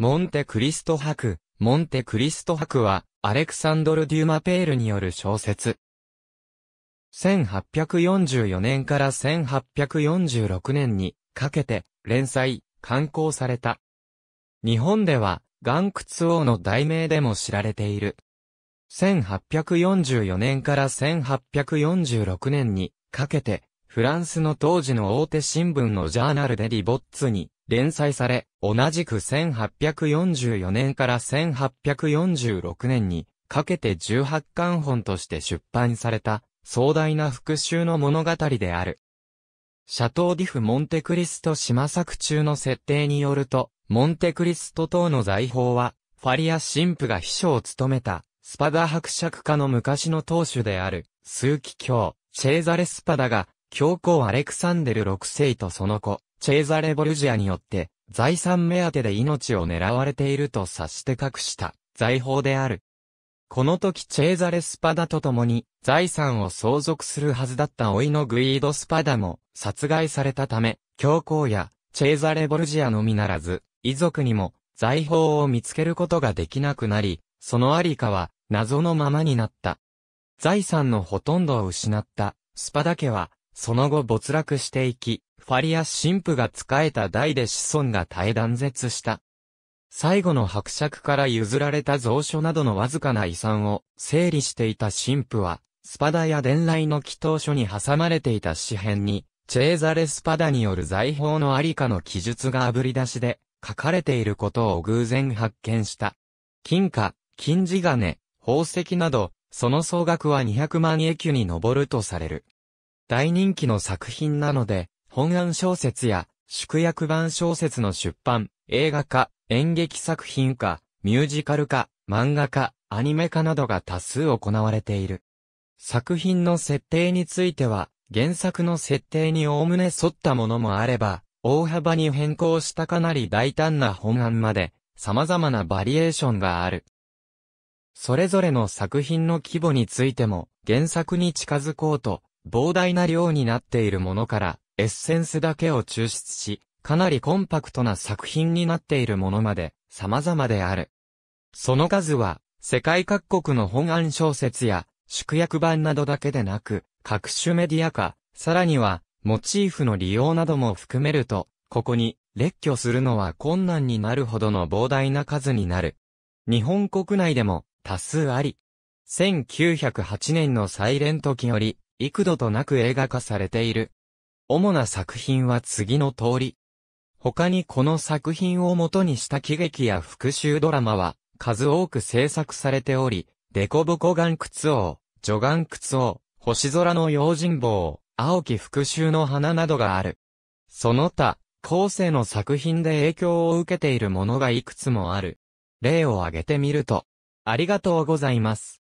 モンテクリスト博、モンテクリスト博は、アレクサンドル・デューマペールによる小説。1844年から1846年にかけて連載、刊行された。日本では、岩窟王の題名でも知られている。1844年から1846年にかけて、フランスの当時の大手新聞のジャーナルでリボッツに連載され、同じく1844年から1846年にかけて18巻本として出版された壮大な復讐の物語である。シャトーディフ・モンテクリスト島作中の設定によると、モンテクリスト等の財宝は、ファリア神父が秘書を務めた、スパダ伯爵家の昔の当主である、ーキ教、チェーザレ・スパダが、教皇アレクサンデル6世とその子、チェーザレ・ボルジアによって、財産目当てで命を狙われていると察して隠した財宝である。この時チェーザレ・スパダと共に財産を相続するはずだった老いのグイード・スパダも殺害されたため、教皇やチェーザレ・ボルジアのみならず、遺族にも財宝を見つけることができなくなり、そのありかは謎のままになった。財産のほとんどを失ったスパダ家はその後没落していき、ファリアス神父が仕えた代で子孫が絶え断絶した。最後の伯爵から譲られた蔵書などのわずかな遺産を整理していた神父は、スパダや伝来の祈祷書に挟まれていた詩編に、チェーザレ・スパダによる財宝のありかの記述があぶり出しで書かれていることを偶然発見した。金貨、金地金、宝石など、その総額は200万エキュに上るとされる。大人気の作品なので、本案小説や宿約版小説の出版、映画化、演劇作品化、ミュージカル化、漫画化、アニメ化などが多数行われている。作品の設定については、原作の設定におおむね沿ったものもあれば、大幅に変更したかなり大胆な本案まで、様々なバリエーションがある。それぞれの作品の規模についても、原作に近づこうと、膨大な量になっているものから、エッセンスだけを抽出し、かなりコンパクトな作品になっているものまで、様々である。その数は、世界各国の本案小説や、縮約版などだけでなく、各種メディア化、さらには、モチーフの利用なども含めると、ここに、列挙するのは困難になるほどの膨大な数になる。日本国内でも、多数あり、1908年のサイレント期より、幾度となく映画化されている。主な作品は次の通り。他にこの作品を元にした喜劇や復讐ドラマは数多く制作されており、デコボコ岩窟王、女岩窟王、星空の用心棒、青き復讐の花などがある。その他、後世の作品で影響を受けているものがいくつもある。例を挙げてみると、ありがとうございます。